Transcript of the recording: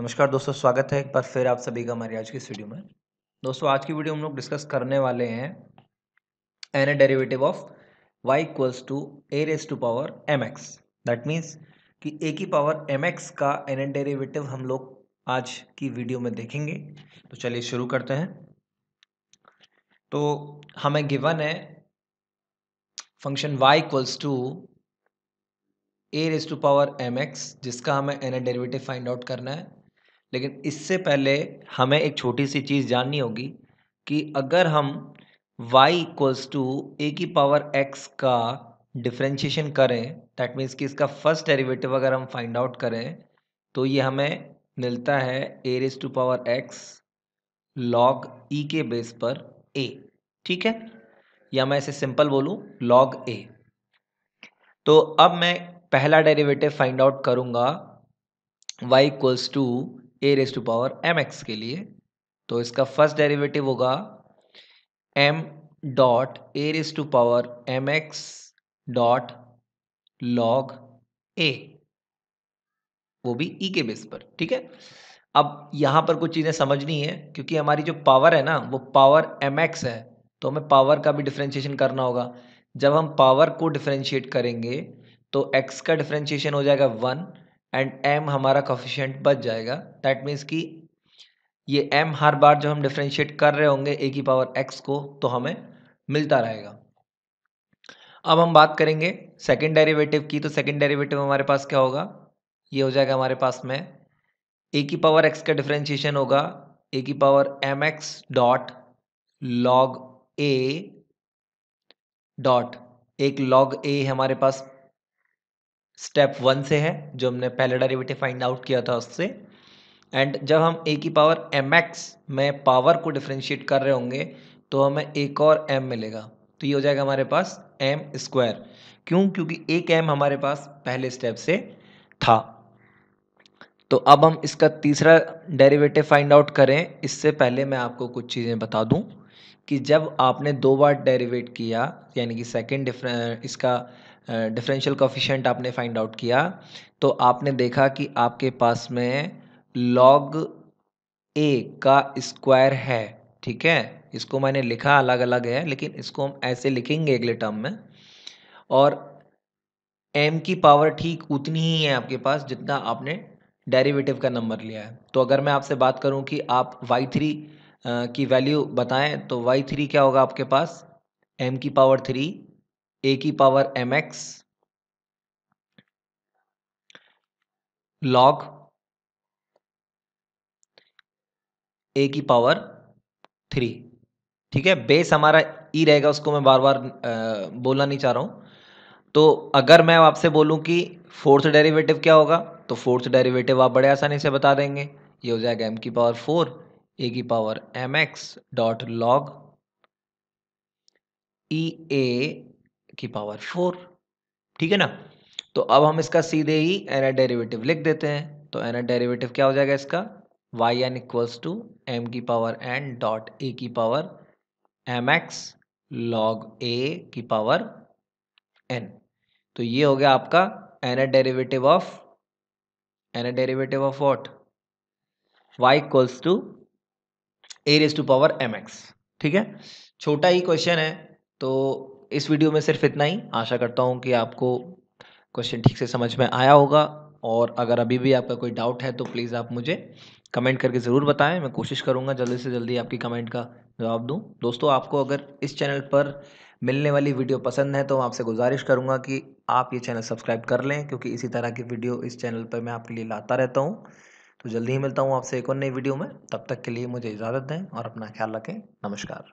नमस्कार दोस्तों स्वागत है एक बार फिर आप सभी का हमारी आज की वीडियो में दोस्तों आज की वीडियो हम लोग डिस्कस करने वाले हैं n a derivative of y equals to a raise to power m x that means कि ए की पावर एम एक्स का एन ए डेरिवेटिव हम लोग आज की वीडियो में देखेंगे तो चलिए शुरू करते हैं तो हमें गिवन है function y equals to a raise to power m x जिसका हमें n a derivative find out करना है लेकिन इससे पहले हमें एक छोटी सी चीज़ जाननी होगी कि अगर हम y इक्वल्स टू ए की पावर x का डिफ्रेंशिएशन करें दैट मीन्स कि इसका फर्स्ट डेरिवेटिव अगर हम फाइंड आउट करें तो ये हमें मिलता है a raise to power x log e e के बेस पर a ठीक है या मैं इसे सिंपल बोलूँ लॉग ए तो अब मैं पहला डेरिवेटिव फाइंड आउट करूँगा y equals to a raise to power m x के लिए तो इसका फर्स्ट डेरिवेटिव होगा m dot a raise to power m x dot log a वो भी ई e के बेस पर ठीक है अब यहां पर कुछ चीज़ें समझनी है क्योंकि हमारी जो पावर है ना वो पावर एम एक्स है तो हमें पावर का भी डिफ्रेंशिएशन करना होगा जब हम पावर को डिफ्रेंशिएट करेंगे तो एक्स का डिफ्रेंशिएशन हो जाएगा वन एंड एम हमारा कॉफिशेंट बच जाएगा दैट मीन्स कि ये एम हर बार जो हम डिफ्रेंशिएट कर रहे होंगे ए की पावर एक्स को तो हमें मिलता रहेगा अब हम बात करेंगे सेकेंड डेरिवेटिव की तो सेकेंड डेरिवेटिव हमारे पास क्या होगा ये हो जाएगा हमारे पास में ए की पावर एक्स का डिफ्रेंशिएशन होगा ए की power m x dot log a dot एक लॉग ए हमारे पास स्टेप वन से है जो हमने पहले डेरिवेटिव फाइंड आउट किया था उससे एंड जब हम ए की पावर एम एक्स में पावर को डिफ्रेंशिएट कर रहे होंगे तो हमें एक और एम मिलेगा तो ये हो जाएगा हमारे पास एम स्क्वायर क्यों क्योंकि एक एम हमारे पास पहले स्टेप से था तो अब हम इसका तीसरा डेरिवेटिव फाइंड आउट करें इससे पहले मैं आपको कुछ चीज़ें बता दूं कि जब आपने दो बार डेरिवेट किया यानी कि सेकेंड डिफरें इसका डिफरेंशियल कॉफिशेंट आपने फाइंड आउट किया तो आपने देखा कि आपके पास में लॉग ए का स्क्वायर है ठीक है इसको मैंने लिखा अलग अलग है लेकिन इसको हम ऐसे लिखेंगे अगले टर्म में और एम की पावर ठीक उतनी ही है आपके पास जितना आपने डेरिवेटिव का नंबर लिया है तो अगर मैं आपसे बात करूं कि आप वाई थ्री की वैल्यू बताएं तो वाई थ्री क्या होगा आपके पास एम की पावर थ्री ए की power m x log a की पावर थ्री ठीक है बेस हमारा ई e रहेगा उसको मैं बार बार बोलना नहीं चाह रहा हूं तो अगर मैं आपसे बोलूं कि फोर्थ डेरिवेटिव क्या होगा तो फोर्थ डेरिवेटिव आप बड़े आसानी से बता देंगे ये हो जाएगा एम की पावर फोर ए की power m x dot log e a की पावर फोर ठीक है ना तो अब हम इसका सीधे ही एना डेरिवेटिव लिख देते हैं तो एना डेरिवेटिव क्या हो जाएगा इसका y n equals to m की पावर एन डॉट ए की power m x log a की पावर एन तो ये हो गया आपका n derivative of n derivative of what y equals to a raise to power m x ठीक है छोटा ही क्वेश्चन है तो इस वीडियो में सिर्फ इतना ही आशा करता हूँ कि आपको क्वेश्चन ठीक से समझ में आया होगा और अगर अभी भी आपका कोई डाउट है तो प्लीज़ आप मुझे कमेंट करके ज़रूर बताएं मैं कोशिश करूँगा जल्दी से जल्दी आपकी कमेंट का जवाब दूँ दोस्तों आपको अगर इस चैनल पर मिलने वाली वीडियो पसंद है तो आपसे गुजारिश करूँगा कि आप ये चैनल सब्सक्राइब कर लें क्योंकि इसी तरह की वीडियो इस चैनल पर मैं आपके लिए लाता रहता हूँ तो जल्दी ही मिलता हूँ आपसे एक और नई वीडियो में तब तक के लिए मुझे इजाज़त दें और अपना ख्याल रखें नमस्कार